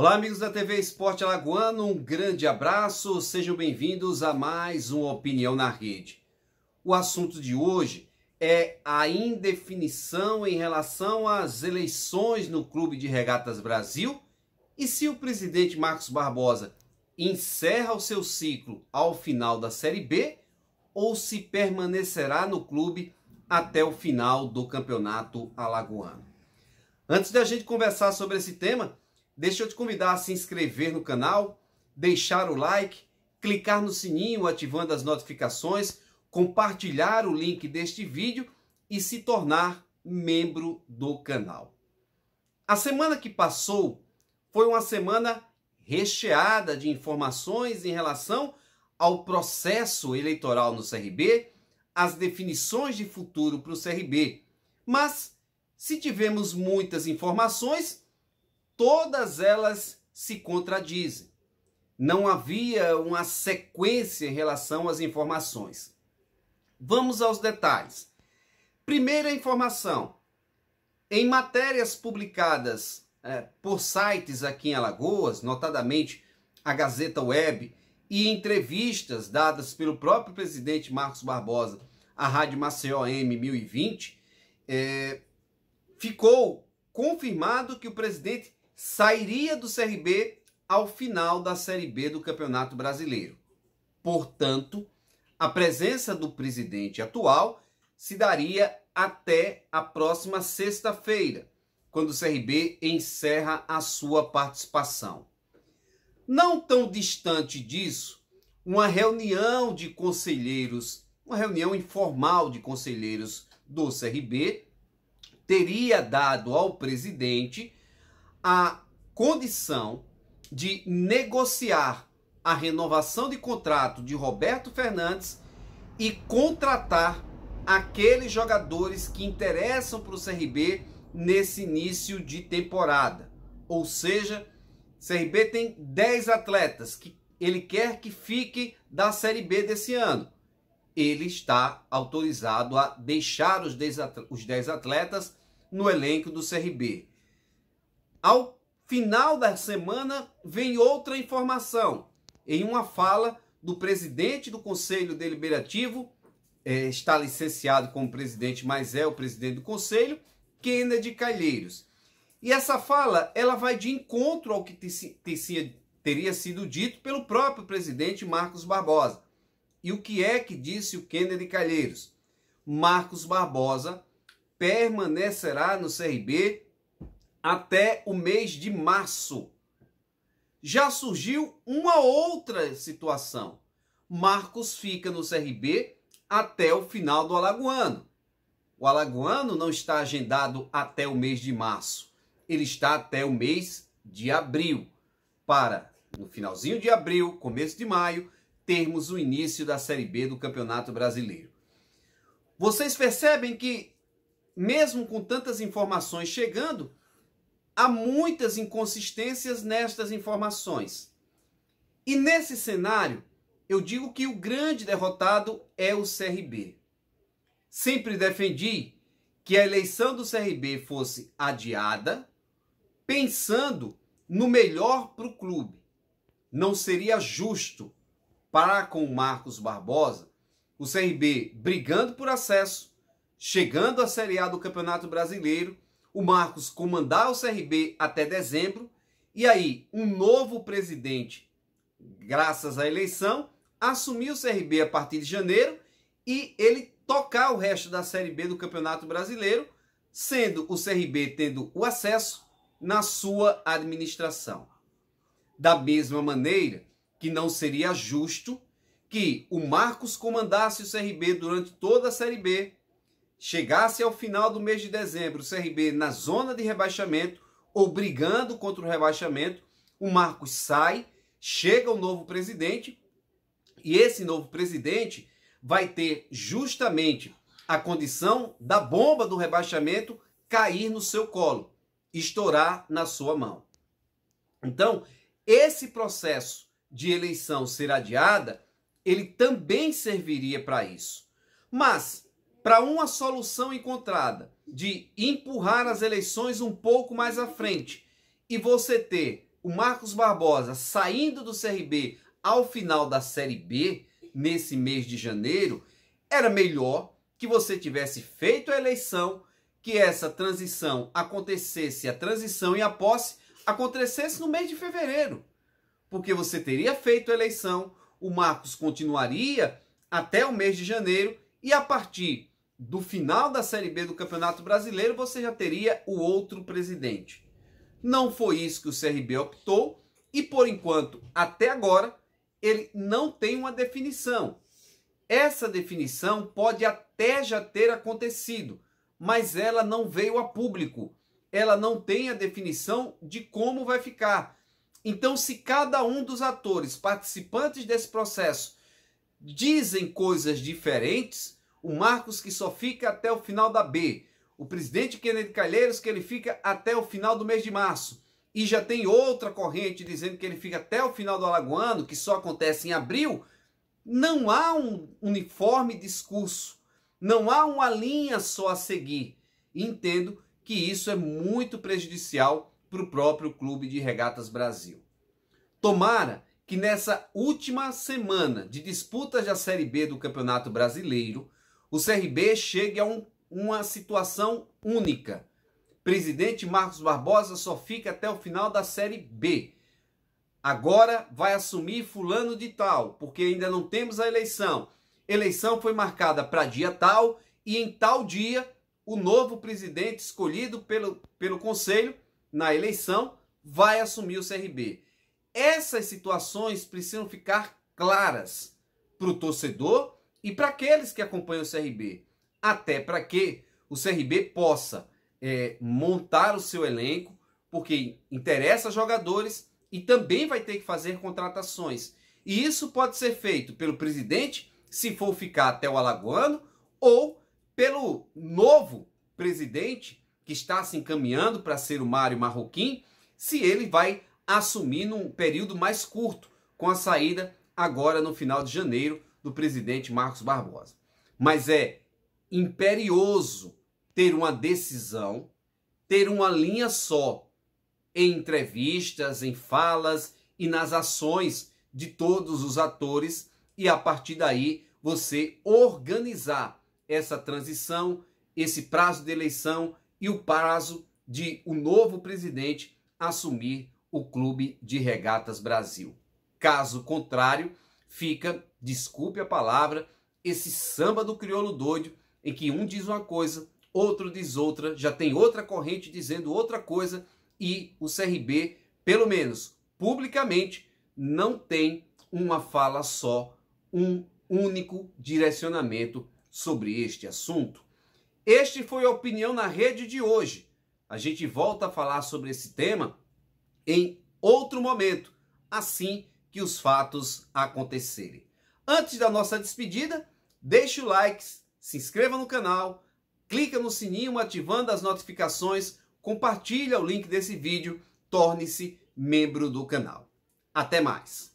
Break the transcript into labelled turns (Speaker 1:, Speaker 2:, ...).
Speaker 1: Olá, amigos da TV Esporte Alagoano, um grande abraço, sejam bem-vindos a mais uma Opinião na Rede. O assunto de hoje é a indefinição em relação às eleições no Clube de Regatas Brasil e se o presidente Marcos Barbosa encerra o seu ciclo ao final da Série B ou se permanecerá no clube até o final do Campeonato Alagoano. Antes da gente conversar sobre esse tema, Deixa eu te convidar a se inscrever no canal, deixar o like, clicar no sininho ativando as notificações, compartilhar o link deste vídeo e se tornar membro do canal. A semana que passou foi uma semana recheada de informações em relação ao processo eleitoral no CRB, as definições de futuro para o CRB. Mas, se tivemos muitas informações, todas elas se contradizem. Não havia uma sequência em relação às informações. Vamos aos detalhes. Primeira informação: em matérias publicadas é, por sites aqui em Alagoas, notadamente a Gazeta Web, e entrevistas dadas pelo próprio presidente Marcos Barbosa à Rádio Maceió M1020, é, ficou confirmado que o presidente sairia do CRB ao final da Série B do Campeonato Brasileiro. Portanto, a presença do presidente atual se daria até a próxima sexta-feira, quando o CRB encerra a sua participação. Não tão distante disso, uma reunião de conselheiros, uma reunião informal de conselheiros do CRB, teria dado ao presidente a condição de negociar a renovação de contrato de Roberto Fernandes e contratar aqueles jogadores que interessam para o CRB nesse início de temporada. Ou seja, CRB tem 10 atletas que ele quer que fiquem da Série B desse ano. Ele está autorizado a deixar os 10 atletas no elenco do CRB. Ao final da semana vem outra informação. Em uma fala do presidente do Conselho Deliberativo, é, está licenciado como presidente, mas é o presidente do Conselho, Kennedy Calheiros. E essa fala ela vai de encontro ao que teria sido dito pelo próprio presidente Marcos Barbosa. E o que é que disse o Kennedy Calheiros? Marcos Barbosa permanecerá no CRB até o mês de março. Já surgiu uma outra situação. Marcos fica no CRB até o final do Alagoano. O Alagoano não está agendado até o mês de março. Ele está até o mês de abril. Para, no finalzinho de abril, começo de maio, termos o início da Série B do Campeonato Brasileiro. Vocês percebem que, mesmo com tantas informações chegando, há muitas inconsistências nestas informações. E nesse cenário, eu digo que o grande derrotado é o CRB. Sempre defendi que a eleição do CRB fosse adiada, pensando no melhor para o clube. Não seria justo para com o Marcos Barbosa o CRB brigando por acesso, chegando à Série A do Campeonato Brasileiro o Marcos comandar o CRB até dezembro e aí um novo presidente, graças à eleição, assumir o CRB a partir de janeiro e ele tocar o resto da Série B do Campeonato Brasileiro, sendo o CRB tendo o acesso na sua administração. Da mesma maneira que não seria justo que o Marcos comandasse o CRB durante toda a Série B chegasse ao final do mês de dezembro o CRB na zona de rebaixamento, obrigando brigando contra o rebaixamento, o Marcos sai, chega o um novo presidente, e esse novo presidente vai ter justamente a condição da bomba do rebaixamento cair no seu colo, estourar na sua mão. Então, esse processo de eleição ser adiada, ele também serviria para isso. Mas para uma solução encontrada de empurrar as eleições um pouco mais à frente e você ter o Marcos Barbosa saindo do CRB ao final da Série B, nesse mês de janeiro, era melhor que você tivesse feito a eleição, que essa transição acontecesse, a transição e a posse acontecesse no mês de fevereiro. Porque você teria feito a eleição, o Marcos continuaria até o mês de janeiro e a partir do final da Série B do Campeonato Brasileiro, você já teria o outro presidente. Não foi isso que o CRB optou e por enquanto, até agora, ele não tem uma definição. Essa definição pode até já ter acontecido, mas ela não veio a público. Ela não tem a definição de como vai ficar. Então, se cada um dos atores participantes desse processo dizem coisas diferentes, o Marcos que só fica até o final da B, o presidente Kennedy Calheiros que ele fica até o final do mês de março. E já tem outra corrente dizendo que ele fica até o final do Alagoano, que só acontece em abril. Não há um uniforme discurso, não há uma linha só a seguir. Entendo que isso é muito prejudicial para o próprio Clube de Regatas Brasil. Tomara que nessa última semana de disputas da Série B do Campeonato Brasileiro, o CRB chegue a um, uma situação única. Presidente Marcos Barbosa só fica até o final da Série B. Agora vai assumir Fulano de Tal, porque ainda não temos a eleição. Eleição foi marcada para dia tal e em tal dia o novo presidente escolhido pelo, pelo conselho na eleição vai assumir o CRB. Essas situações precisam ficar claras para o torcedor e para aqueles que acompanham o CRB. Até para que o CRB possa é, montar o seu elenco, porque interessa jogadores e também vai ter que fazer contratações. E isso pode ser feito pelo presidente, se for ficar até o Alagoano, ou pelo novo presidente, que está se encaminhando para ser o Mário Marroquim, se ele vai assumir num período mais curto, com a saída agora no final de janeiro do presidente Marcos Barbosa. Mas é imperioso ter uma decisão, ter uma linha só em entrevistas, em falas e nas ações de todos os atores e a partir daí você organizar essa transição, esse prazo de eleição e o prazo de o um novo presidente assumir o Clube de Regatas Brasil. Caso contrário, fica, desculpe a palavra, esse samba do crioulo doido em que um diz uma coisa, outro diz outra, já tem outra corrente dizendo outra coisa e o CRB, pelo menos publicamente, não tem uma fala só, um único direcionamento sobre este assunto. Este foi a opinião na rede de hoje. A gente volta a falar sobre esse tema em outro momento. Assim, que os fatos acontecerem. Antes da nossa despedida, deixe o like, se inscreva no canal, clica no sininho ativando as notificações, compartilha o link desse vídeo, torne-se membro do canal. Até mais!